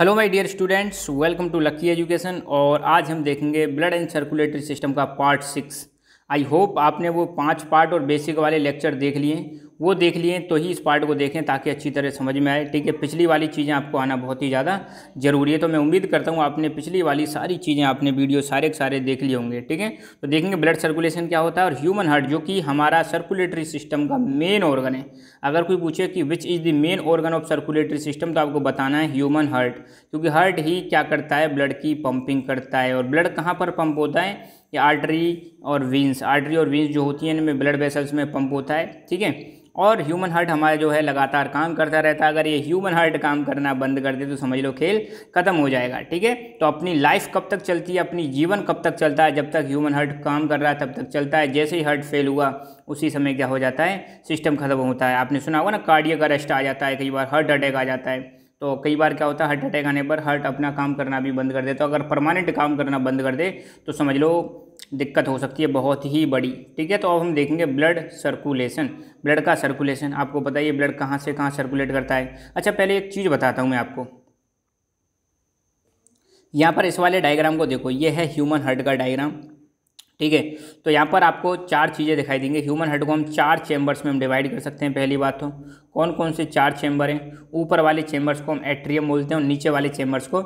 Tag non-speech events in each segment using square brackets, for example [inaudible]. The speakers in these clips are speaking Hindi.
hello my dear students welcome to Lucky Education और आज हम देखेंगे ब्लड एंड सर्कुलेटरी सिस्टम का पार्ट सिक्स आई होप आपने वो पांच पार्ट और बेसिक वाले लेक्चर देख लिए वो देख लिए तो ही इस पार्ट को देखें ताकि अच्छी तरह समझ में आए ठीक है पिछली वाली चीज़ें आपको आना बहुत ही ज़्यादा ज़रूरी है तो मैं उम्मीद करता हूँ आपने पिछली वाली सारी चीज़ें आपने वीडियो सारे के सारे देख लिए होंगे ठीक है तो देखेंगे ब्लड सर्कुलेशन क्या होता है और ह्यूमन हार्ट जो कि हमारा सर्कुलेटरी सिस्टम का मेन ऑर्गन है अगर कोई पूछे कि which is the main organ of circulatory system तो आपको बताना है ह्यूमन हार्ट क्योंकि हार्ट ही क्या करता है ब्लड की पंपिंग करता है और ब्लड कहाँ पर पंप होता है या आर्टरी और वीन्स आर्टरी और वीन्स जो होती हैं इनमें ब्लड वेसल्स में पंप होता है ठीक है और ह्यूमन हार्ट हमारा जो है लगातार काम करता रहता है अगर ये ह्यूमन हार्ट काम करना बंद कर दे तो समझ लो खेल खत्म हो जाएगा ठीक है तो अपनी लाइफ कब तक चलती है अपनी जीवन कब तक चलता है जब तक ह्यूमन हार्ट काम कर रहा है तब तक चलता है जैसे ही हार्ट फेल हुआ उसी समय क्या हो जाता है सिस्टम खत्म होता है आपने सुना होगा ना कार्डियक अरेस्ट आ जाता है कई बार हार्ट अटैक आ जाता है तो कई बार क्या होता है हार्ट अटैक आने पर हार्ट अपना काम करना भी बंद कर दे तो अगर परमानेंट काम करना बंद कर दे तो समझ लो दिक्कत हो सकती है बहुत ही बड़ी ठीक है तो अब हम देखेंगे ब्लड सर्कुलेशन ब्लड का सर्कुलेशन आपको पता है ब्लड कहाँ से कहाँ सर्कुलेट करता है अच्छा पहले एक चीज़ बताता हूँ मैं आपको यहाँ पर इस वाले डायग्राम को देखो ये है ह्यूमन हार्ट का डायग्राम ठीक है तो यहाँ पर आपको चार चीज़ें दिखाई देंगे ह्यूमन हेड को हम चार चैम्बर्स में हम डिवाइड कर सकते हैं पहली बात तो कौन कौन से चार चैम्बर हैं ऊपर वाले चैम्बर्स को हम एट्रियम बोलते हैं और नीचे वाले चैम्बर्स को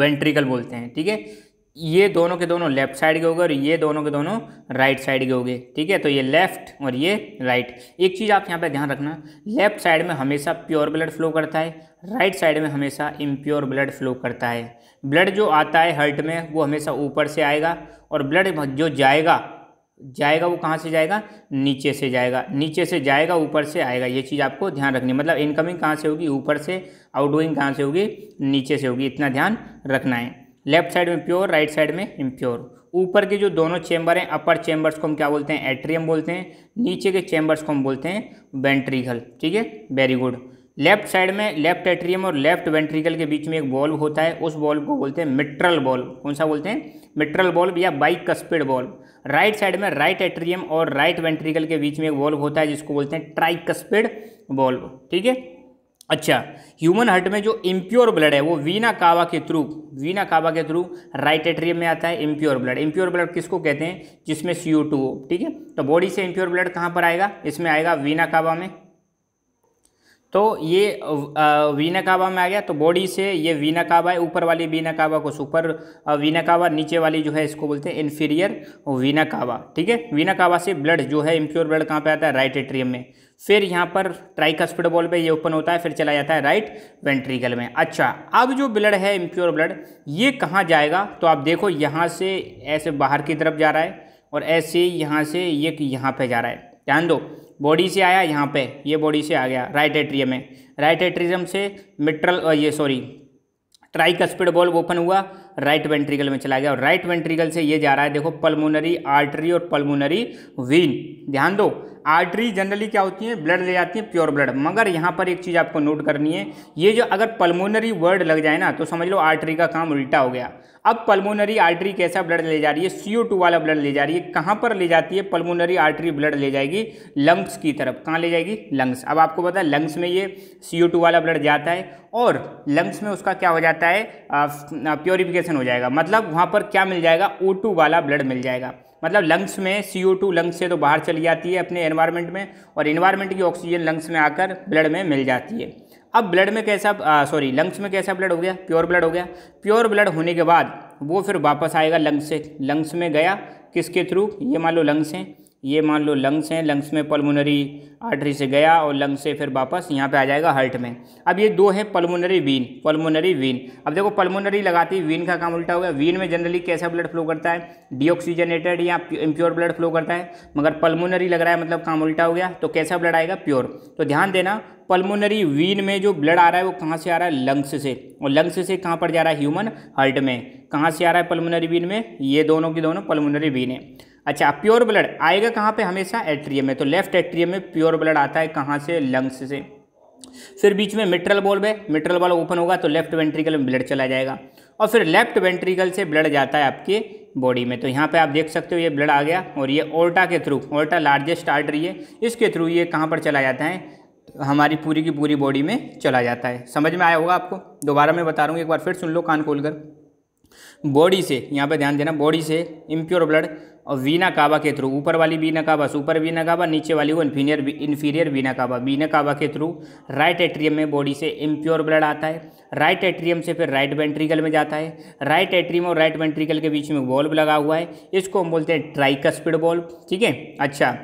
वेंट्रिकल बोलते हैं ठीक है ये दोनों के दोनों लेफ्ट साइड के हो और ये दोनों के दोनों राइट साइड के हो ठीक है तो ये लेफ्ट और ये राइट एक चीज़ आप यहाँ पे ध्यान रखना लेफ्ट साइड में हमेशा प्योर ब्लड फ्लो करता है राइट साइड में हमेशा इम्प्योर ब्लड फ्लो करता है ब्लड जो आता है हर्ट में वो हमेशा ऊपर से आएगा और ब्लड जो जाएगा जाएगा वो कहाँ से जाएगा नीचे से जाएगा नीचे से जाएगा ऊपर से आएगा ये चीज़ आपको ध्यान रखनी मतलब इनकमिंग कहाँ से होगी ऊपर से आउटगोइंग कहाँ से होगी नीचे से होगी इतना ध्यान रखना है लेफ्ट साइड में प्योर राइट साइड में इम्प्योर ऊपर के जो दोनों चैम्बर हैं अपर चैम्बर्स को हम क्या बोलते हैं एट्रियम बोलते हैं नीचे के चैम्बर्स को हम बोलते हैं वेंट्रिकल ठीक है वेरी गुड लेफ्ट साइड में लेफ्ट एट्रियम और लेफ्ट वेंट्रिकल के बीच में एक बॉल्ब होता है उस बॉल्ब को बोलते हैं मिट्रल बॉल्ब कौन सा बोलते हैं मिट्रल बॉल्ब या बाइक कस्पिड बॉल्ब राइट साइड में राइट एट्रियम और राइट वेंट्रिकल के बीच में एक बॉल्ब होता है जिसको बोलते हैं ट्राइकस्पिड बॉल्ब ठीक है अच्छा ह्यूमन हार्ट में जो इम्प्योर ब्लड है वो वीना कावा के थ्रू वीना कावा के थ्रू राइट एट्रियम में आता है इम्प्योर ब्लड इम्प्योर ब्लड किसको कहते हैं जिसमें सी टू हो ठीक है तो बॉडी से इम्प्योर ब्लड कहाँ पर आएगा इसमें आएगा वीना कावा में तो ये वीना कावा में आ गया तो बॉडी से ये वीना कावा है ऊपर वाली वीना कावा को सुपर वीना कावा नीचे वाली जो है इसको बोलते हैं इन्फीरियर वीना कावा ठीक है वीना कावा से ब्लड जो है इम्प्योर ब्लड कहाँ पे आता है राइट एट्रियम में फिर यहाँ पर कस्पिड बॉल पर ये ओपन होता है फिर चला जाता है राइट वेंट्रिकल में अच्छा अब जो ब्लड है इम्प्योर ब्लड ये कहाँ जाएगा तो आप देखो यहाँ से ऐसे बाहर की तरफ जा रहा है और ऐसे ही यहाँ से ये यहाँ पे जा रहा है ध्यान दो बॉडी से आया यहाँ पे ये बॉडी से आ गया राइट एट्रियम में राइट एट्रियम से मिट्रल ये सॉरी कस्पिड बॉल ओपन हुआ राइट वेंट्रिकल में चला गया और राइट वेंट्रिकल से ये जा रहा है देखो पल्मोनरी आर्टरी और पल्मोनरी वीन ध्यान दो आर्टरी जनरली क्या होती है ब्लड ले जाती है प्योर ब्लड मगर यहाँ पर एक चीज़ आपको नोट करनी है ये जो अगर पल्मोनरी वर्ड लग जाए ना तो समझ लो आर्टरी का काम उल्टा हो गया अब पल्मोनरी आर्टरी कैसा ब्लड ले जा रही है सी वाला ब्लड ले जा रही है कहाँ पर ले जाती है पल्मोनरी आर्टरी ब्लड ले जाएगी लंग्स की तरफ कहाँ ले जाएगी लंग्स अब आपको पता है लंग्स में ये सी वाला ब्लड जाता है और लंग्स में उसका क्या हो जाता है प्योरीफिकेशन सेग्रीगेशन हो जाएगा मतलब वहाँ पर क्या मिल जाएगा ओ वाला ब्लड मिल जाएगा मतलब लंग्स में सी ओ टू लंग्स से तो बाहर चली जाती है अपने एनवायरनमेंट में और एनवायरनमेंट की ऑक्सीजन लंग्स में आकर ब्लड में मिल जाती है अब ब्लड में कैसा सॉरी लंग्स में कैसा ब्लड हो गया प्योर ब्लड हो गया प्योर ब्लड होने के बाद वो फिर वापस आएगा लंग्स से लंग्स में गया किसके थ्रू ये मान लो लंग्स हैं ये मान लो लंग्स हैं लंग्स में पल्मोनरी आर्टरी से गया और लंग्स से फिर वापस यहाँ पे आ जाएगा हर्ट में अब ये दो हैं पल्मोनरी वीन पल्मोनरी वीन अब देखो पल्मोनरी लगाती है वीन का काम उल्टा हुआ वीन में जनरली कैसा ब्लड फ्लो करता है डीऑक्सीजनेटेड या इम्प्योर ब्लड फ्लो करता है मगर पल्मोनरी लग रहा है मतलब काम उल्टा हो गया तो कैसा ब्लड आएगा प्योर तो ध्यान देना पल्मोनरी वीन में जो ब्लड आ रहा है वो कहाँ से आ रहा है लंग्स से और लंग्स से कहाँ पर जा रहा है ह्यूमन हर्ट में कहाँ से आ रहा है पल्मोनरी वीन में ये दोनों की दोनों पल्मोनरी वीन है अच्छा प्योर ब्लड आएगा कहाँ पे हमेशा एट्रियम में तो लेफ्ट एट्रियम में प्योर ब्लड आता है कहाँ से लंग्स से फिर बीच में मिट्रल बॉल्ब है मिट्रल बॉल्ब ओपन होगा तो लेफ्ट वेंट्रिकल में ब्लड चला जाएगा और फिर लेफ्ट वेंट्रिकल से ब्लड जाता है आपके बॉडी में तो यहाँ पे आप देख सकते हो ये ब्लड आ गया और ये ओल्टा के थ्रू ओल्टा लार्जेस्ट आर्टरी है इसके थ्रू ये कहाँ पर चला जाता है हमारी पूरी की पूरी बॉडी में चला जाता है समझ में आया होगा आपको दोबारा मैं बता रहा हूँ एक बार फिर सुन लो कान खोलकर बॉडी से यहाँ पे ध्यान देना बॉडी से इम्प्योर ब्लड और वीना काबा के थ्रू ऊपर वाली vena cava super vena cava नीचे वाली को inferior inferior vena cava vena cava के थ्रू राइट एट्रियम में बॉडी से इम्प्योर ब्लड आता है राइट एट्रियम से फिर राइट वेंट्रिकल में जाता है राइट एट्रियम और राइट वेंट्रिकल के बीच में बॉल्ब लगा हुआ है इसको हम बोलते हैं ट्राइकस्पिड बॉल्ब ठीक है अच्छा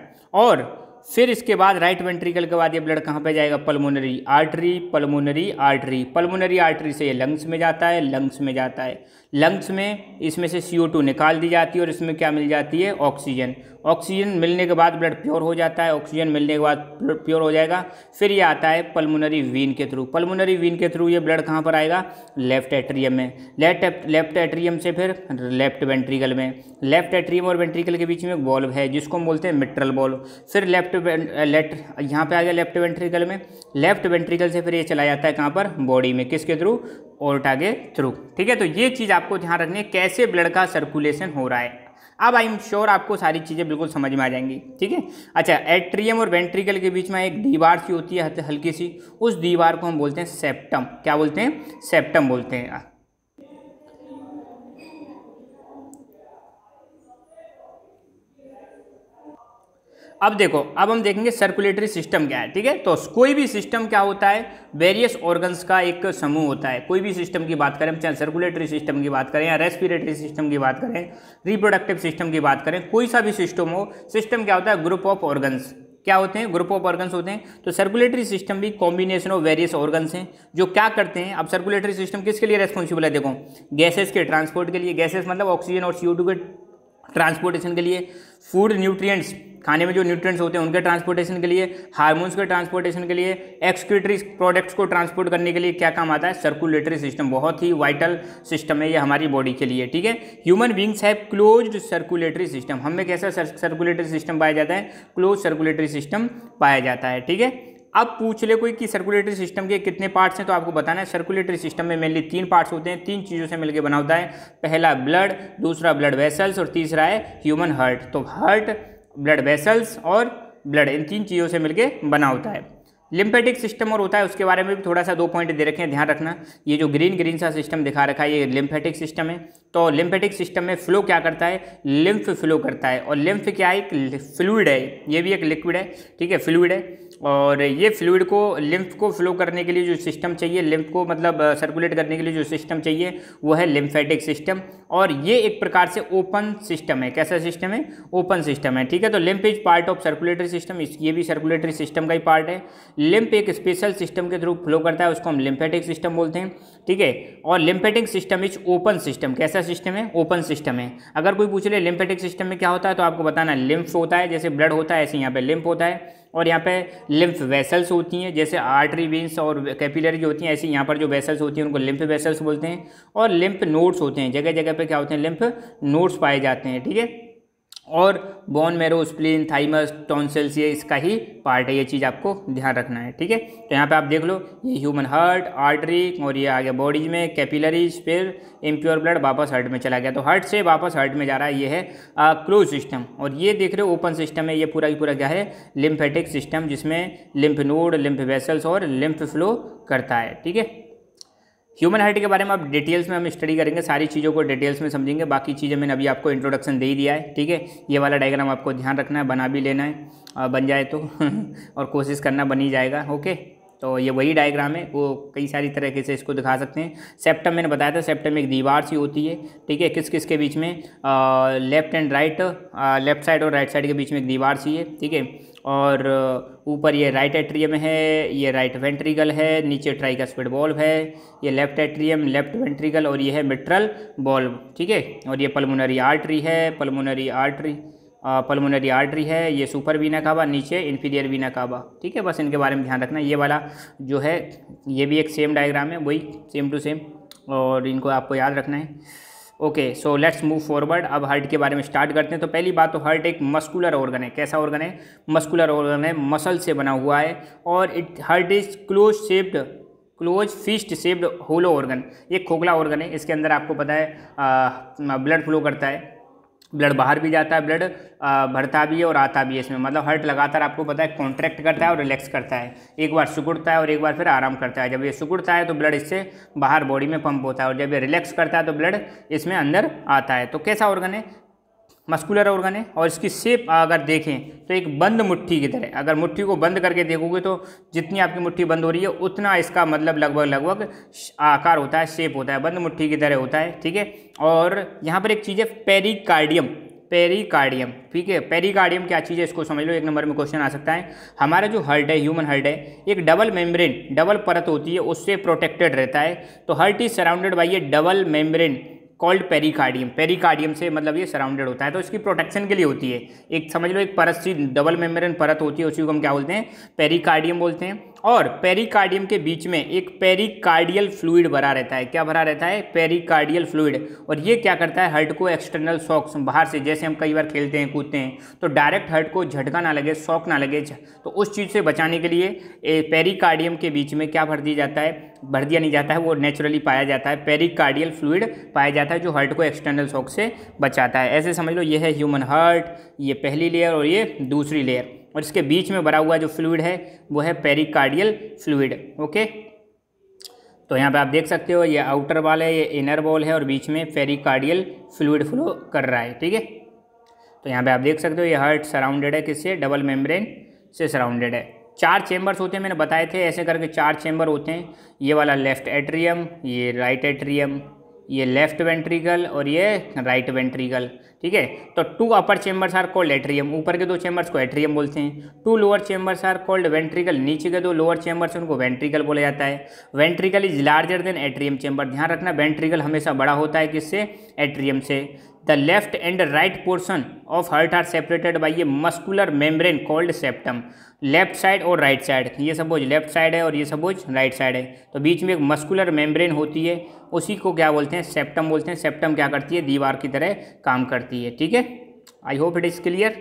और फिर इसके बाद राइट वेंट्रिकल के बाद ये ब्लड कहाँ पे जाएगा pulmonary artery pulmonary artery pulmonary artery से ये लंग्स में जाता है लंग्स में जाता है लंग्स में इसमें से सी निकाल दी जाती है और इसमें क्या मिल जाती है ऑक्सीजन ऑक्सीजन मिलने के बाद ब्लड प्योर हो जाता है ऑक्सीजन मिलने के बाद प्योर हो जाएगा फिर ये आता है पल्मोनरी वीन के थ्रू पल्मोनरी वीन के थ्रू ये ब्लड कहाँ पर आएगा लेफ्ट एट्रियम में लेफ्ट लेफ्ट एट्रियम से फिर लेफ्ट वेंट्रिकल में लेफ्ट एट्रियम और वेंट्रिकल के बीच में एक बॉल्व है जिसको हम बोलते हैं मिट्रल बॉल्व फिर लेफ्ट लेफ्ट यहाँ पर आ गया लेफ्ट वेंट्रिकल में लेफ्ट वेंट्रिकल से फिर ये चला जाता है कहाँ पर बॉडी में किसके थ्रू ओल्टा के थ्रू ठीक है तो ये चीज़ आपको ध्यान रखनी है कैसे ब्लड का सर्कुलेशन हो रहा है अब आई एम श्योर आपको सारी चीज़ें बिल्कुल समझ में आ जाएंगी ठीक है अच्छा एट्रियम और वेंट्रिकल के बीच में एक दीवार सी होती है हल्की सी उस दीवार को हम बोलते हैं सेप्टम क्या बोलते हैं सेप्टम बोलते हैं अब देखो अब हम देखेंगे सर्कुलेटरी सिस्टम क्या है ठीक है तो कोई भी सिस्टम क्या होता है वेरियस ऑर्गन्स का एक समूह होता है कोई भी सिस्टम की बात करें चाहे सर्कुलेटरी सिस्टम की बात करें या रेस्पिरेटरी सिस्टम की बात करें रिप्रोडक्टिव सिस्टम की बात करें कोई सा भी सिस्टम हो सिस्टम क्या होता है ग्रुप ऑफ ऑर्गन्स क्या होते हैं ग्रुप ऑफ ऑर्गन्स होते हैं तो सर्कुलेटरी सिस्टम भी कॉम्बिनेशन ऑफ वेरियस ऑर्गन्स हैं जो क्या करते हैं अब सर्कुलेटरी सिस्टम किसके लिए रेस्पॉन्सिबल है देखो गैसेस के ट्रांसपोर्ट के लिए गैसेस मतलब ऑक्सीजन और सी के ट्रांसपोर्टेशन के लिए फूड न्यूट्रिएंट्स खाने में जो न्यूट्रिएंट्स होते हैं उनके ट्रांसपोर्टेशन के लिए हार्मोन्स के ट्रांसपोर्टेशन के लिए एक्सक्यूटरी प्रोडक्ट्स को ट्रांसपोर्ट करने के लिए क्या काम आता है सर्कुलेटरी सिस्टम बहुत ही वाइटल सिस्टम है ये हमारी बॉडी के लिए ठीक है human beings have close circulatory system हमें कैसा सर्कुलेटरी सिस्टम पाया जाता है क्लोज सर्कुलेटरी सिस्टम पाया जाता है ठीक है अब पूछ ले कोई कि सर्कुलेटरी सिस्टम के कितने पार्ट्स हैं तो आपको बताना है सर्कुलेटरी सिस्टम में मेनली तीन पार्ट्स होते हैं तीन चीज़ों से मिलकर बना होता है पहला ब्लड दूसरा ब्लड वेसल्स और तीसरा है ह्यूमन हार्ट तो हार्ट ब्लड वेसल्स और ब्लड इन तीन चीज़ों से मिलकर बना होता है लिम्फेटिक सिस्टम और होता है उसके बारे में भी थोड़ा सा दो पॉइंट दे रखें ध्यान रखना ये जो ग्रीन ग्रीन सा सिस्टम दिखा रखा है ये लिम्फेटिक सिस्टम है तो लिम्फेटिक सिस्टम में फ्लो क्या करता है लिम्फ फ्लो करता है और लिम्फ क्या है एक फ्लूड है ये भी एक लिक्विड है ठीक है फ्लूड है और ये फ्लूड को लिम्फ को फ्लो करने के लिए जो सिस्टम चाहिए लिम्फ को मतलब सर्कुलेट uh, करने के लिए जो सिस्टम चाहिए वो है लिम्फेटिक सिस्टम और ये एक प्रकार से ओपन सिस्टम है कैसा सिस्टम है ओपन सिस्टम है ठीक है तो lymph is part of circulatory system ये भी सर्कुलेटरी सिस्टम का ही पार्ट है लिम्फ एक स्पेशल सिस्टम के थ्रू फ्लो करता है उसको हम लिम्फेटिक सिस्टम बोलते हैं ठीक है और lymphatic system is open system कैसा सिस्टम है ओपन सिस्टम है अगर कोई पूछ ले लिम्फेटिक सिस्टम में क्या होता है तो आपको बताना लिम्फ होता है जैसे ब्लड होता है ऐसे यहाँ पर लिम्फ होता है और यहाँ पे लिम्फ वेसल्स होती हैं जैसे आर्टरी वेंस और कैपिलरी जो होती हैं ऐसी यहाँ पर जो वेसल्स होती हैं उनको लिम्फ वेसल्स बोलते हैं और लिम्फ नोड्स होते हैं जगह जगह पे क्या होते हैं लिम्फ नोड्स पाए जाते हैं ठीक है और bone marrow spline thymus tonsils ये इसका ही पार्ट है ये चीज़ आपको ध्यान रखना है ठीक है तो यहाँ पे आप देख लो ये ह्यूमन हार्ट आर्टरी और ये आ गया बॉडीज में कैपिलरीज फिर इम्प्योर ब्लड वापस हार्ट में चला गया तो हार्ट से वापस हार्ट में जा रहा है ये है क्लोज सिस्टम और ये देख रहे हो ओपन सिस्टम है ये पूरा ही पूरा क्या है लिम्फेटिक सिस्टम जिसमें लिम्फ नोड लिम्फ वेसल्स और लिम्फ फ्लो करता है ठीक है ह्यूमन हार्ट के बारे में आप डिटेल्स में हम स्टडी करेंगे सारी चीज़ों को डिटेल्स में समझेंगे बाकी चीज़ें मैंने अभी आपको इंट्रोडक्शन दे ही दिया है ठीक है ये वाला डायग्राम आपको ध्यान रखना है बना भी लेना है बन जाए तो [laughs] और कोशिश करना बन ही जाएगा ओके तो ये वही डायग्राम है वो कई सारी तरीके से इसको दिखा सकते हैं सेप्टम मैंने बताया था सेप्टम एक दीवार सी होती है ठीक है किस किस के बीच में left and right left side और राइट साइड के बीच में एक दीवार सी है ठीक है और ऊपर ये राइट एट्रियम है ये राइट वेंट्रिकल है नीचे ट्राइकस्पिड बॉल्व है ये लेफ्ट एट्रियम लेफ्ट वेंट्रिकल और ये है मिट्रल बॉल्व ठीक है और ये पल्मोनरी आर्टरी है पल्मोनरी आर्टरी पल्मोनरी आर्टरी है ये सुपर वीना काबा नीचे इन्फीरियर वीना काबा ठीक है बस इनके बारे में ध्यान रखना ये वाला जो है ये भी एक सेम डायग्राम है वही सेम टू सेम और इनको आपको याद रखना है okay so let's move forward अब हार्ट के बारे में स्टार्ट करते हैं तो पहली बात तो हार्ट एक मस्कुलर ऑर्गन है कैसा ऑर्गन है मस्कुलर ऑर्गन है मसल से बना हुआ है और it heart is close shaped close fist shaped hollow organ ये खोखला ऑर्गन है इसके अंदर आपको पता है ब्लड फ्लो करता है ब्लड बाहर भी जाता है ब्लड भरता भी है और आता भी है इसमें मतलब हर्ट लगातार आपको पता है कॉन्ट्रैक्ट करता है और रिलैक्स करता है एक बार सुकुड़ता है और एक बार फिर आराम करता है जब ये सुकुड़ता है तो ब्लड इससे बाहर बॉडी में पंप होता है और जब ये रिलैक्स करता है तो ब्लड इसमें अंदर आता है तो कैसा ऑर्गन है मस्कुलर ऑर्गन है और इसकी शेप अगर देखें तो एक बंद मुट्ठी की तरह अगर मुट्ठी को बंद करके देखोगे तो जितनी आपकी मुट्ठी बंद हो रही है उतना इसका मतलब लगभग लगभग आकार होता है शेप होता है बंद मुट्ठी की तरह होता है ठीक है और यहाँ पर एक चीज़ है पेरिकार्डियम पेरिकार्डियम ठीक है पेरिकार्डियम क्या चीज़ है इसको समझ लो एक नंबर में क्वेश्चन आ सकता है हमारा जो हर्ट है ह्यूमन हर्ट है एक डबल मेम्ब्रेन डबल परत होती है उससे प्रोटेक्टेड रहता है तो heart is surrounded by a double membrane called pericardium pericardium से मतलब ये सराउंडेड होता है तो इसकी प्रोटेक्शन के लिए होती है एक समझ लो एक परत सी डबल मेम्ब्रेन परत होती है उसी को हम क्या बोलते हैं पेरिकार्डियम बोलते हैं और पेरिकार्डियम के बीच में एक पेरिकार्डियल फ्लूइड भरा रहता है क्या भरा रहता है पेरिकार्डियल फ्लूइड और ये क्या करता है हर्ट को एक्सटर्नल शॉक्स बाहर से जैसे हम कई बार खेलते हैं कूदते हैं तो डायरेक्ट हर्ट को झटका ना लगे शॉक ना लगे तो उस चीज़ से बचाने के लिए पेरिकार्डियम के बीच में क्या भर दिया जाता है भर दिया नहीं जाता है वो नेचुरली पाया जाता है पेरिकार्डियल फ्लूड पाया जाता है जो हर्ट को एक्सटर्नल शॉक से बचाता है ऐसे समझ लो ये है ह्यूमन हर्ट ये पहली लेयर और ये दूसरी लेयर और इसके बीच में भरा हुआ जो फ्लूड है वो है पेरिकार्डियल फ्लूड ओके तो यहाँ पे आप देख सकते हो ये आउटर वॉल है ये इनर वॉल है और बीच में पेरिकार्डियल फ्लूड फ्लो कर रहा है ठीक है तो यहाँ पे आप देख सकते हो ये हार्ट सराउंडेड है किससे डबल मेम्ब्रेन से सराउंडेड है चार चेम्बर्स होते हैं मैंने बताए थे ऐसे करके चार चेम्बर होते हैं ये वाला लेफ्ट एट्रियम ये राइट एट्रियम ये लेफ्ट वेंट्रिकल और ये राइट वेंट्रिकल ठीक है तो two upper chambers are called atrium ऊपर के दो चेम्बर्स को एट्रियम बोलते हैं two lower chambers are called ventricle नीचे के दो लोअर चेम्बर्स उनको वेंट्रिकल बोला जाता है ventricle is larger than atrium chamber ध्यान रखना वेंट्रिकल हमेशा बड़ा होता है किससे एट्रियम से the left and right portion of heart are separated by ये muscular membrane called septum left side और राइट साइड ये सपोज लेफ्ट साइड है और ये सपोज राइट साइड है तो बीच में एक मस्कुलर मेम्ब्रेन होती है उसी को क्या बोलते हैं सेप्टम बोलते हैं सेप्टम क्या करती है दीवार की तरह काम करती है ठीक है I hope it is clear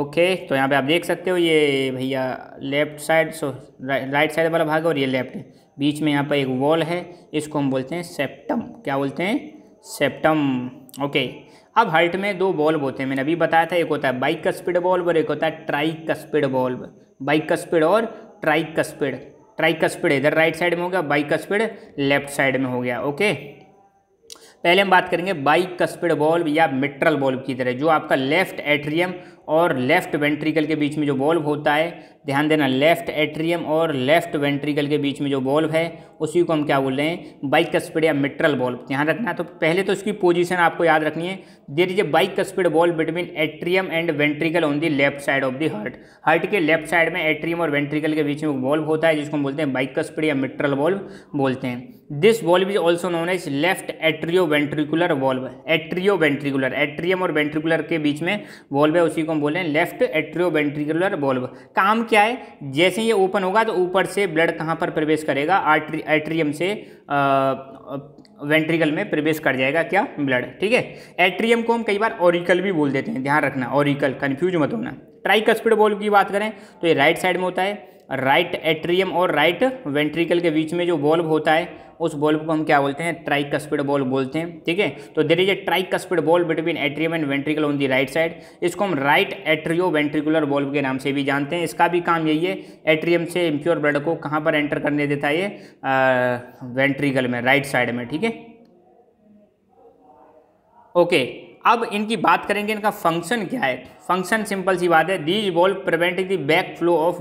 okay तो यहाँ पे आप देख सकते हो ये भैया left side so right side वाला भाग और ये लेफ्ट बीच में यहाँ पर एक वॉल है इसको हम बोलते हैं सेप्टम क्या बोलते हैं सेप्टम ओके अब हाइट में दो बॉल्ब होते हैं मैंने अभी बताया था एक होता है बाइक का स्पीड बॉल्ब और एक होता है ट्राइक का स्पीड बॉल्ब बाइक का स्पीड और tricuspid tricuspid इधर राइट साइड में हो गया बाइक का स्पीड लेफ्ट साइड में हो गया ओके पहले हम बात करेंगे बाइक का स्पीड बॉल्ब या मिट्रल बॉल्ब की तरह जो आपका लेफ्ट एट्रियम और लेफ्ट वेंट्रिकल के बीच में जो बॉल्ब होता है ध्यान देना लेफ्ट एट्रियम और लेफ्ट वेंट्रिकल के बीच में जो बॉल्ब है उसी को हम क्या बोल रहे हैं बाइक का स्पीड या मिट्रल बॉल्ब ध्यान रखना है तो पहले तो इसकी पोजीशन आपको याद रखनी है दे दीजिए bicuspid valve between atrium and ventricle on the left side of the heart heart के लेफ्ट साइड में एट्रियम और वेंट्रिकल के बीच में बॉल्ब होता है जिसको हम बोलते हैं बाइक का स्पीड या मिट्रल बॉल्ब बोलते हैं this valve is also known as left atrio ventricular valve atrio ventricular atrium और वेंट्रिकुलर के बीच में बॉल्ब है उसी को हम बोल रहे हैं लेफ्ट एट्रियो वेंट्रिकुलर बॉल्ब काम क्या है जैसे ये ओपन होगा तो ऊपर से ब्लड कहाँ पर प्रवेश करेगा आर्ट्री एट्रियम से वेंट्रिकल में प्रवेश कर जाएगा क्या ब्लड ठीक है एट्रियम को हम कई बार ओरिकल भी बोल देते हैं ध्यान रखना ओरिकल कन्फ्यूज मत होना ट्राइकस्पिड बॉल की बात करें तो ये राइट साइड में होता है राइट एट्रियम और राइट वेंट्रिकल के बीच में जो बॉल्ब होता है उस बॉल्ब को हम क्या बोलते हैं ट्राइक कस्पिड बॉल्ब बोलते हैं ठीक है तो there is a tricuspid बॉल्ब between atrium and ventricle on the right side इसको हम राइट एट्रियो वेंट्रिकुलर बॉल्ब के नाम से भी जानते हैं इसका भी काम यही है एट्रियम से इम्प्योर ब्लड को कहाँ पर एंटर करने देता है ये वेंट्रिकल में राइट साइड में ठीक है ओके अब इनकी बात करेंगे इनका फंक्शन क्या है फंक्शन सिंपल सी बात है these valve prevent the back flow of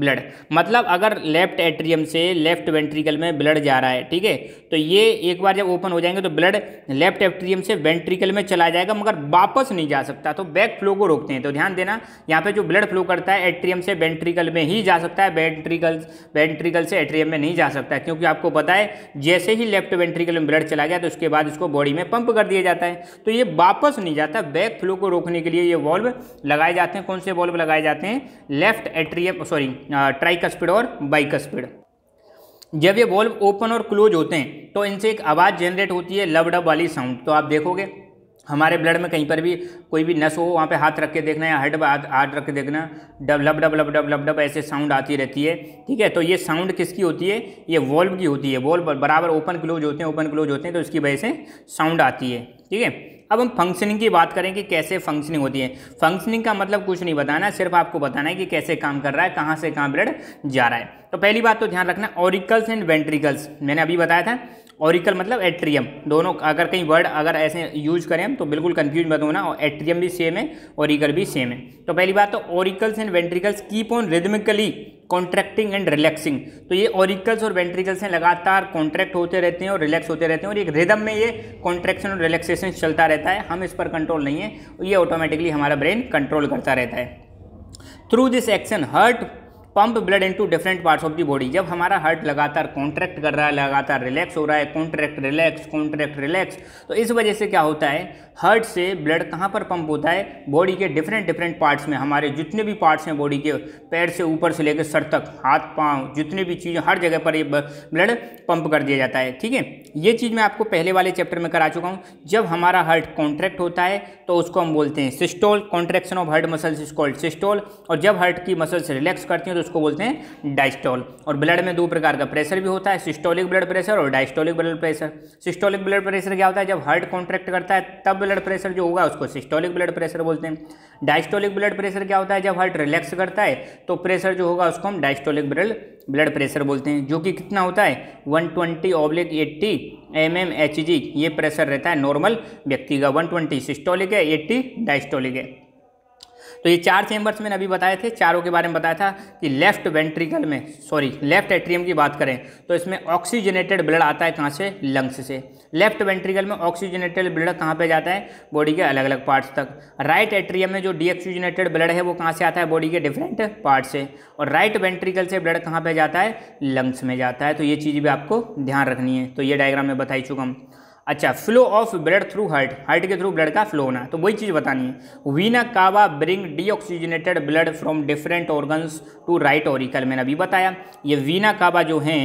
blood मतलब अगर लेफ्ट एट्रियम से लेफ्ट वेंट्रिकल में ब्लड जा रहा है ठीक है तो ये एक बार जब ओपन हो जाएंगे तो ब्लड लेफ्ट एट्रियम से वेंट्रिकल में चला जाएगा मगर वापस नहीं जा सकता तो बैक फ्लो को रोकते हैं तो ध्यान देना यहाँ पे जो ब्लड फ्लो करता है एट्रियम से वेंट्रिकल में ही जा सकता है वेंट्रिकल वेंट्रिकल से एट्रियम में नहीं जा सकता है क्योंकि आपको पता है जैसे ही लेफ्ट वेंट्रिकल में ब्लड चला गया तो उसके बाद उसको बॉडी में पंप कर दिया जाता है तो ये वापस नहीं जाता बैक फ्लो को रोकने के लिए ये वॉल्व लगाए जाते हैं कौन से बॉल लगाए जाते हैं लेफ्ट एट्रियम सॉरी ट्राइकस्पिड और बाइकस्पिड जब ये बॉल्ब ओपन और क्लोज होते हैं तो इनसे एक आवाज़ जनरेट होती है डब वाली साउंड तो आप देखोगे हमारे ब्लड में कहीं पर भी कोई भी नस हो वहाँ पे हाथ रख के देखना या हेड हाथ हाथ रख के देखना डब लब डब लब डब लब डब ऐसे साउंड आती रहती है ठीक है तो ये साउंड किसकी होती है ये वॉल्व की होती है वॉल्व बराबर ओपन क्लोज होते हैं ओपन क्लोज होते हैं तो इसकी वजह से साउंड आती है ठीक है अब हम फंक्शनिंग की बात करें कि कैसे फंक्शनिंग होती है फंक्शनिंग का मतलब कुछ नहीं बताना सिर्फ आपको बताना है कि कैसे काम कर रहा है कहाँ से कहाँ ब्लड जा रहा है तो पहली बात तो ध्यान रखना ऑरिकल्स एंड वेंट्रिकल्स मैंने अभी बताया था ऑरिकल मतलब एट्रियम दोनों अगर कहीं वर्ड अगर ऐसे यूज करें तो बिल्कुल कन्फ्यूज मत होना और एट्रियम भी सेम है ओरिकल भी सेम है तो पहली बात तो auricles and ventricles keep on rhythmically contracting and relaxing तो ये ऑरिकल्स और वेंट्रिकल्स हैं लगातार कॉन्ट्रैक्ट होते रहते हैं और रिलैक्स होते रहते हैं और एक रिदम में ये कॉन्ट्रैक्शन और रिलैक्सेशन चलता रहता है हम इस पर कंट्रोल नहीं है ये ऑटोमेटिकली हमारा ब्रेन कंट्रोल करता रहता है through this action heart pump blood into different parts of the body जब हमारा हार्ट लगातार कॉन्ट्रैक्ट कर रहा है लगातार रिलैक्स हो रहा है कॉन्ट्रैक्ट रिलैक्स कॉन्ट्रैक्ट रिलैक्स तो इस वजह से क्या होता है हार्ट से ब्लड कहाँ पर पंप होता है बॉडी के डिफरेंट डिफरेंट पार्ट्स में हमारे जितने भी पार्ट्स हैं बॉडी के पैर से ऊपर से लेकर सर तक हाथ पाँव जितने भी चीज़ हर जगह पर ये ब्लड पंप कर दिया जाता है ठीक है ये चीज़ मैं आपको पहले वाले चैप्टर में करा चुका हूँ जब हमारा हार्ट कॉन्ट्रैक्ट होता है तो उसको हम बोलते हैं systole contraction of heart muscles is called systole और जब हार्ट की मसल्स रिलैक्स करती हैं तो उसको बोलते हैं डाइस्टोल और ब्लड में दो प्रकार का प्रेशर भी होता है सिस्टोलिक ब्लड प्रेशर और diastolic blood pressure systolic blood pressure क्या होता है जब हार्ट कॉन्ट्रैक्ट करता है तब ब्लड प्रेशर जो होगा उसको सिस्टोलिक ब्लड प्रेशर बोलते हैं डाइस्टोलिक ब्लड प्रेशर क्या होता है जब हार्ट रिलैक्स करता है तो प्रेशर जो होगा उसको हम डाइस्टोलिक ब्लड ब्लड प्रेशर बोलते हैं जो कि कितना होता है 120 twenty oblique eighty m m H g ये प्रेशर रहता है नॉर्मल व्यक्ति का 120 सिस्टोलिक है 80 डाइस्टोलिक है तो ये चार चेम्बर्स मैंने अभी बताए थे चारों के बारे में बताया था कि लेफ्ट वेंट्रिकल में सॉरी लेफ्ट एट्रियम की बात करें तो इसमें ऑक्सीजनेटेड ब्लड आता है कहाँ से लंग्स से लेफ्ट वेंट्रिकल में ऑक्सीजनेटेड ब्लड कहाँ पे जाता है बॉडी के अलग अलग पार्ट्स तक राइट एट्रियम में जो डीऑक्सीजनेटेड ब्लड है वो कहाँ से आता है बॉडी के डिफरेंट पार्ट से और राइट वेंट्रिकल से ब्लड कहाँ पर जाता है लंग्स में जाता है तो ये चीज़ भी आपको ध्यान रखनी है तो ये डायग्राम में बताई चुका हूँ अच्छा flow of blood through heart heart के थ्रू ब्लड का फ्लो होना तो वही चीज़ बतानी है vena cava bring deoxygenated blood from different organs to right auricle मैंने अभी बताया ये वीना कावा जो हैं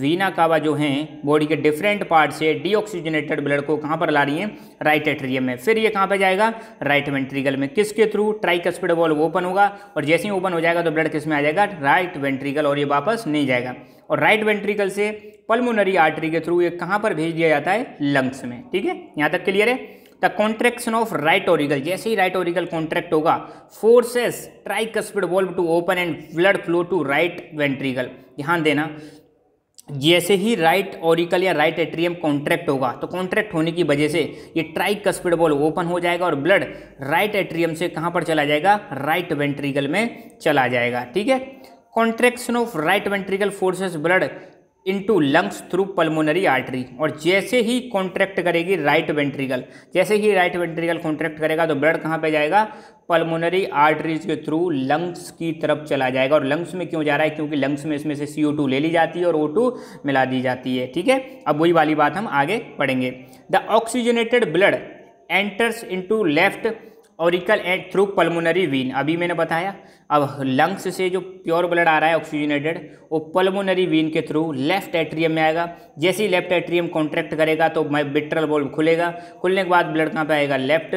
वीना कावा जो हैं बॉडी के डिफरेंट पार्ट से डीऑक्सीजनेटेड ब्लड को कहाँ पर ला रही हैं राइट एट्रियम में फिर ये कहाँ पर जाएगा राइट वेंट्रिकल में किसके थ्रू ट्राइकस्पिड वॉल्व ओपन होगा और जैसे ही ओपन हो जाएगा तो ब्लड किस में आ जाएगा राइट वेंट्रिकल और ये वापस नहीं जाएगा और राइट वेंट्रिकल से पल्मोनरी आर्टरी के थ्रू ये कहाँ पर भेज दिया जाता है लंग्स में ठीक है यहाँ तक क्लियर है the contraction of right auricle जैसे ही राइट ओरिकल कॉन्ट्रैक्ट होगा forces tricuspid valve to open and blood flow to right ventricle ध्यान देना जैसे ही राइट ओरिकल या राइट एट्रियम कॉन्ट्रैक्ट होगा तो कॉन्ट्रैक्ट होने की वजह से ये ट्राइक कस्पिड बॉल ओपन हो जाएगा और ब्लड राइट एट्रियम से कहाँ पर चला जाएगा राइट वेंट्रिकल में चला जाएगा ठीक है contraction of right ventricle forces blood into lungs through pulmonary artery और जैसे ही कॉन्ट्रैक्ट करेगी राइट वेंट्रिकल जैसे ही राइट वेंट्रिकल कॉन्ट्रैक्ट करेगा तो ब्लड कहाँ पे जाएगा पल्मोनरी आर्टरीज के थ्रू लंग्स की तरफ चला जाएगा और लंग्स में क्यों जा रहा है क्योंकि लंग्स में इसमें से CO2 ले ली जाती है और O2 मिला दी जाती है ठीक है अब वही वाली बात हम आगे पढ़ेंगे the oxygenated blood enters into left auricle at through pulmonary vein अभी मैंने बताया अब लंग्स से जो प्योर ब्लड आ रहा है ऑक्सीजनेटेड वो पल्मोनरी वीन के थ्रू लेफ्ट एट्रियम में आएगा जैसे ही लेफ्ट एट्रियम कॉन्ट्रैक्ट करेगा तो माई बिट्रल बोल्ब खुलेगा खुलने के बाद ब्लड कहाँ पे आएगा लेफ्ट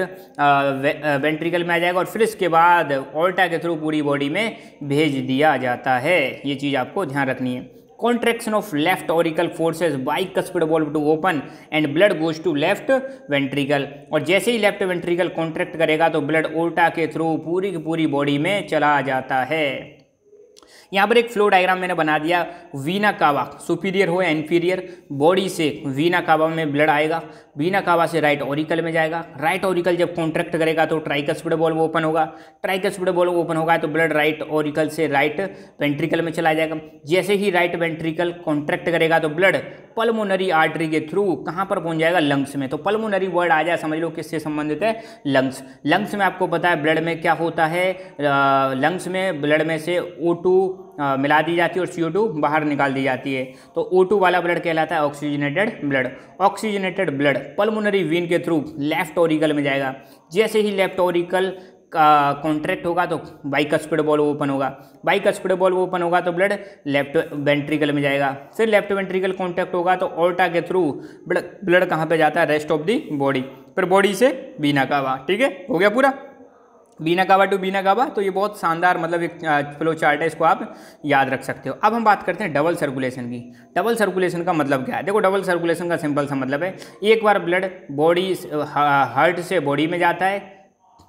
वेंट्रिकल में आ जाएगा और फिर इसके बाद ऑल्टा के थ्रू पूरी बॉडी में भेज दिया जाता है ये चीज़ आपको ध्यान रखनी है contraction of left auricle forces by cuspid valve to open and blood goes to left ventricle और जैसे ही left ventricle contract करेगा तो blood aorta के through पूरी की पूरी body में चला जाता है यहाँ पर एक फ्लो डायग्राम मैंने बना दिया वीना कावा सुपीरियर हो या इन्फीरियर बॉडी से वीना कावा में ब्लड आएगा वीना कावा से राइट ऑरिकल में जाएगा राइट ऑरिकल जब कॉन्ट्रैक्ट करेगा तो ट्राइकस्पिड बॉल वो ओपन होगा ट्राइकस्पिड बॉल ओपन होगा तो ब्लड राइट ऑरिकल से राइट वेंट्रिकल में चला जाएगा जैसे ही राइट वेंट्रिकल कॉन्ट्रैक्ट करेगा तो ब्लड पल्मोनरी आर्टरी के थ्रू कहाँ पर पहुँच जाएगा लंग्स में तो पल्मोनरी वर्ड आ जाए समझ लो किससे संबंधित है लंग्स लंग्स में आपको पता है ब्लड में क्या होता है लंग्स में ब्लड में से ओ मिला दी जाती है और CO2 बाहर निकाल दी जाती है तो O2 वाला ब्लड कहलाता है oxygenated blood oxygenated blood pulmonary vein के थ्रू लेफ्ट ओरिकल में जाएगा जैसे ही लेफ्ट ओरिकल का कॉन्ट्रैक्ट होगा तो स्पीड बॉल ओपन होगा स्पीड बॉल ओपन होगा तो ब्लड लेफ्ट वेंट्रिकल में जाएगा फिर लेफ्ट वेंट्रिकल कॉन्टैक्ट होगा तो ओल्टा के थ्रू ब्लड ब्लड कहाँ पे जाता है रेस्ट ऑफ दी बॉडी फिर बॉडी से बीना का हुआ ठीक है हो गया पूरा बीना गाबा टू बीना गाबा तो ये बहुत शानदार मतलब एक फ्लो चार्ट है इसको आप याद रख सकते हो अब हम बात करते हैं डबल सर्कुलेशन की डबल सर्कुलेशन का मतलब क्या है देखो डबल सर्कुलेशन का सिंपल सा मतलब है एक बार ब्लड बॉडी हार्ट से बॉडी में जाता है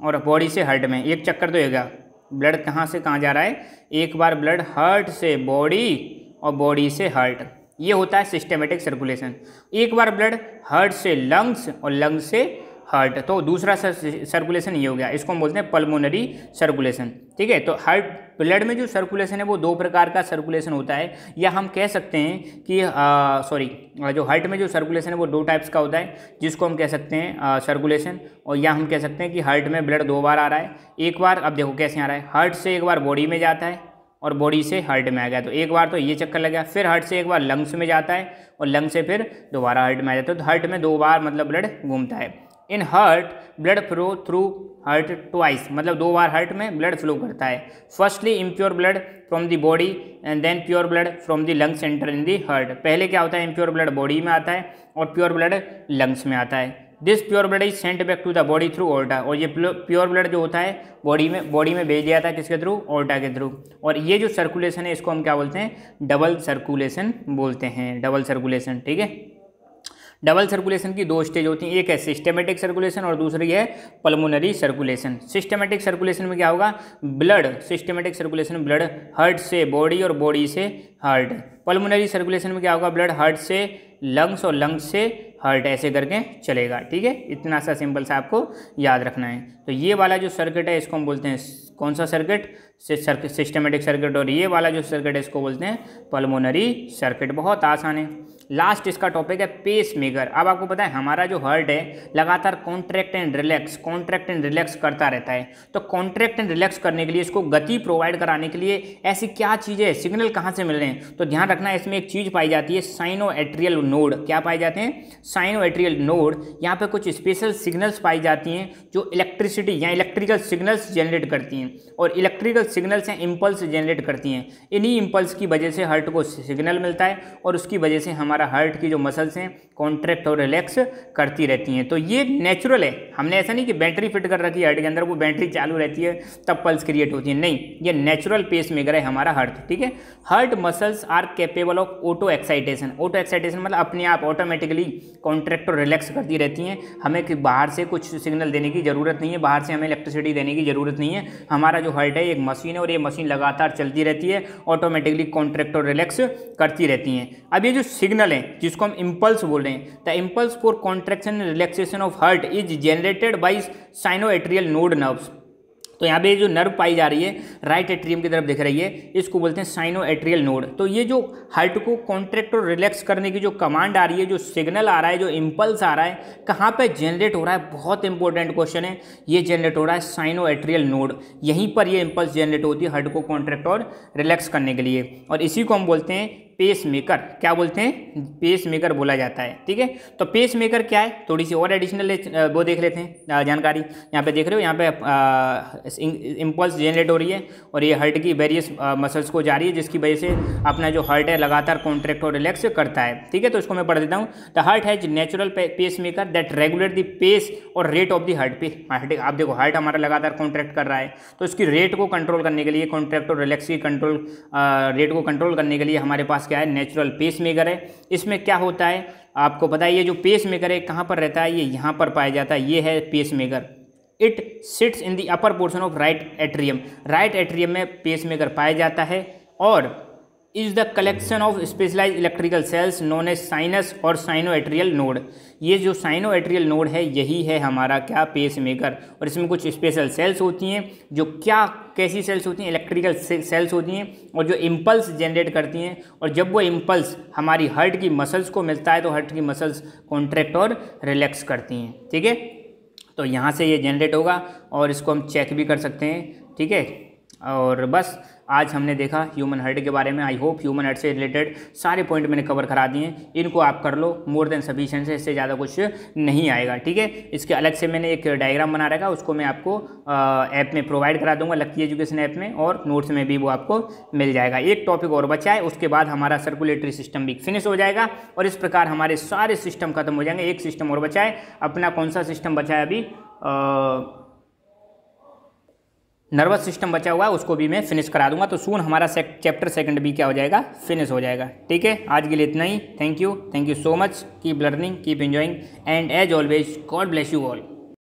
और बॉडी से हार्ट में एक चक्कर तो येगा ब्लड कहाँ से कहाँ जा रहा है एक बार ब्लड हार्ट से बॉडी और बॉडी से हार्ट ये होता है सिस्टमेटिक सर्कुलेशन एक बार ब्लड हार्ट से लंग्स और लंग्स से हार्ट तो दूसरा सर्कुलेशन ये हो गया इसको हम बोलते हैं पल्मोनरी सर्कुलेशन ठीक है तो हार्ट ब्लड में जो सर्कुलेशन है वो दो प्रकार का सर्कुलेशन होता है या हम कह सकते हैं कि सॉरी जो हार्ट में जो सर्कुलेशन है वो दो टाइप्स का होता है जिसको हम कह सकते हैं सर्कुलेशन और या हम कह सकते हैं कि हार्ट में ब्लड दो बार आ रहा है एक बार अब देखो कैसे आ रहा है हार्ट से एक बार बॉडी में जाता है और बॉडी से हार्ट में आ गया तो एक बार तो ये चक्कर लग गया फिर हार्ट से एक बार लंग्स में जाता है और लंग से फिर दोबारा हार्ट में आ जाता है तो हार्ट में दो बार मतलब ब्लड घूमता है in heart blood flow through heart twice मतलब दो बार हर्ट में ब्लड फ्लो करता है firstly impure blood from the body and then pure blood from the lungs enter in the heart पहले क्या होता है इम्प्योर ब्लड बॉडी में आता है और प्योर ब्लड लंग्स में आता है this pure blood is sent back to the body through aorta और ये प्योर ब्लड जो होता है बॉडी में बॉडी में भेज दिया था किसके थ्रू ओल्टा के थ्रू और ये जो सर्कुलेशन है इसको हम क्या बोलते हैं डबल सर्कुलेशन बोलते हैं डबल सर्कुलेशन ठीक है डबल सर्कुलेशन की दो स्टेज होती हैं एक है सिस्टमेटिक सर्कुलेशन और दूसरी है पल्मोनरी सर्कुलेशन सिस्टमेटिक सर्कुलेशन में क्या होगा blood systematic circulation blood heart से बॉडी और बॉडी से हार्ट पल्मोनरी सर्कुलेशन में क्या होगा ब्लड हार्ट से लंग्स और लंग्स से हार्ट ऐसे करके चलेगा ठीक है इतना सा सिंपल सा आपको याद रखना है तो ये वाला जो सर्किट है इसको हम बोलते हैं कौन सा सर्किट सिस्टमेटिक सर्किट और ये वाला जो सर्किट है इसको बोलते हैं पल्मोनरी सर्किट बहुत आसान है लास्ट इसका टॉपिक है पेस मेकर अब आपको पता है हमारा जो हर्ट है लगातार contract and relax contract and relax करता रहता है तो कॉन्ट्रैक्ट एंड रिलैक्स करने के लिए इसको गति प्रोवाइड कराने के लिए ऐसी क्या चीज़ें सिग्नल कहाँ से मिल रहे हैं तो ध्यान रखना इसमें एक चीज़ पाई जाती है साइनो एट्रियल नोड क्या पाए जाते हैं साइनो एट्रियल नोड यहाँ पर कुछ स्पेशल सिग्नल्स पाई जाती हैं जो इलेक्ट्रिसिटी या इलेक्ट्रिकल सिग्नल्स जनरेट करती हैं और इलेक्ट्रिकल सिग्नल्स या इम्पल्स जनरेट करती हैं इन्हीं इम्पल्स की वजह से हर्ट को सिग्नल मिलता है और उसकी वजह से हमारा हमारा हार्ट की जो मसल्स हैं कॉन्ट्रैक्ट और रिलैक्स करती रहती हैं तो ये नेचुरल है हमने ऐसा नहीं कि बैटरी फिट कर रखी है हार्ट के अंदर वो बैटरी चालू रहती है तब पल्स क्रिएट होती है नहीं ये नेचुरल पेस मेकर है हमारा हार्ट ठीक है heart muscles are capable of auto excitation auto excitation मतलब अपने आप ऑटोमेटिकली कॉन्ट्रैक्ट और रिलैक्स करती रहती हैं हमें कि बाहर से कुछ सिग्नल देने की ज़रूरत नहीं है बाहर से हमें इलेक्ट्रिसिटी देने की ज़रूरत नहीं है हमारा जो हार्ट है एक मशीन है और ये मशीन लगातार चलती रहती है ऑटोमेटिकली कॉन्ट्रैक्ट और रिलैक्स करती रहती हैं अब ये जो सिग्नल सिग्नल है जिसको हम इम्पल्स बोल रहे हैं the impulse for contraction and relaxation of heart is generated by sinoatrial node nerves तो यहाँ पे जो नर्व पाई जा रही है राइट एट्रियम की तरफ दिख रही है इसको बोलते हैं साइनो एट्रियल नोड तो ये जो हार्ट को कॉन्ट्रैक्ट और रिलैक्स करने की जो कमांड आ रही है जो सिग्नल आ रहा है जो इम्पल्स आ रहा है कहाँ पे जनरेट हो रहा है बहुत इंपॉर्टेंट क्वेश्चन है ये जनरेट हो रहा है साइनो एट्रियल नोड यहीं पर यह इम्पल्स जनरेट होती है हर्ट को कॉन्ट्रैक्ट और रिलैक्स करने के लिए और इसी को हम बोलते हैं पेस मेकर क्या बोलते हैं पेस मेकर बोला जाता है ठीक है तो पेस मेकर क्या है थोड़ी सी और एडिशनल वो देख लेते हैं जानकारी यहाँ पे देख रहे हो यहाँ पे इम्पल्स जनरेट हो रही है और ये हर्ट की वेरियस मसल्स को जा रही है जिसकी वजह से अपना जो हर्ट है लगातार कॉन्ट्रैक्ट और रिलैक्स करता है ठीक है तो इसको मैं पढ़ देता हूँ the heart has natural pace maker that regular the pace और रेट ऑफ द हर्ट पे हर्ट आप देखो हर्ट हमारा लगातार कॉन्ट्रैक्ट कर रहा है तो उसकी रेट को कंट्रोल करने के लिए कॉन्ट्रैक्ट और रिलैक्स की कंट्रोल रेट को कंट्रोल करने के लिए हमारे पास क्या है नेचुरल पेस मेकर है इसमें क्या होता है आपको पता है ये जो पेस मेकर है कहाँ पर रहता है ये यहाँ पर पाया जाता है ये है pace maker it sits in the upper portion of right atrium right atrium में पेस मेकर पाया जाता है और is the collection of specialize electrical cells known as sinus और साइनो एट्रियल नोड ये जो साइनो एट्रियल नोड है यही है हमारा क्या पेस मेकर और इसमें कुछ स्पेशल सेल्स होती हैं जो क्या कैसी सेल्स होती हैं इलेक्ट्रिकल सेल्स होती हैं और जो इम्पल्स जनरेट करती हैं और जब वो इम्पल्स हमारी हर्ट की मसल्स को मिलता है तो हर्ट की मसल्स कॉन्ट्रैक्ट और रिलैक्स करती हैं ठीक है तो यहाँ से ये जनरेट होगा और इसको हम चेक भी कर सकते हैं ठीक है और बस आज हमने देखा ह्यूमन हर्ट के बारे में आई होप ह्यूमन हर्ट से रिलेटेड सारे पॉइंट मैंने कवर करा दिए इनको आप कर लो मोर देन सफिशेंट है इससे ज़्यादा कुछ नहीं आएगा ठीक है इसके अलग से मैंने एक डायग्राम बना रखा उसको मैं आपको ऐप में प्रोवाइड करा दूंगा लक्की एजुकेशन ऐप में और नोट्स में भी वो आपको मिल जाएगा एक टॉपिक और बचा है उसके बाद हमारा सर्कुलेटरी सिस्टम भी फिनिश हो जाएगा और इस प्रकार हमारे सारे सिस्टम खत्म हो जाएंगे एक सिस्टम और बचाए अपना कौन सा सिस्टम बचाए अभी आ, नर्वस सिस्टम बचा हुआ है उसको भी मैं फिनिश करा दूंगा तो सून हमारा सेक, चैप्टर सेकंड भी क्या हो जाएगा फिनिश हो जाएगा ठीक है आज के लिए इतना ही thank you thank you so much keep learning keep enjoying and as always God bless you all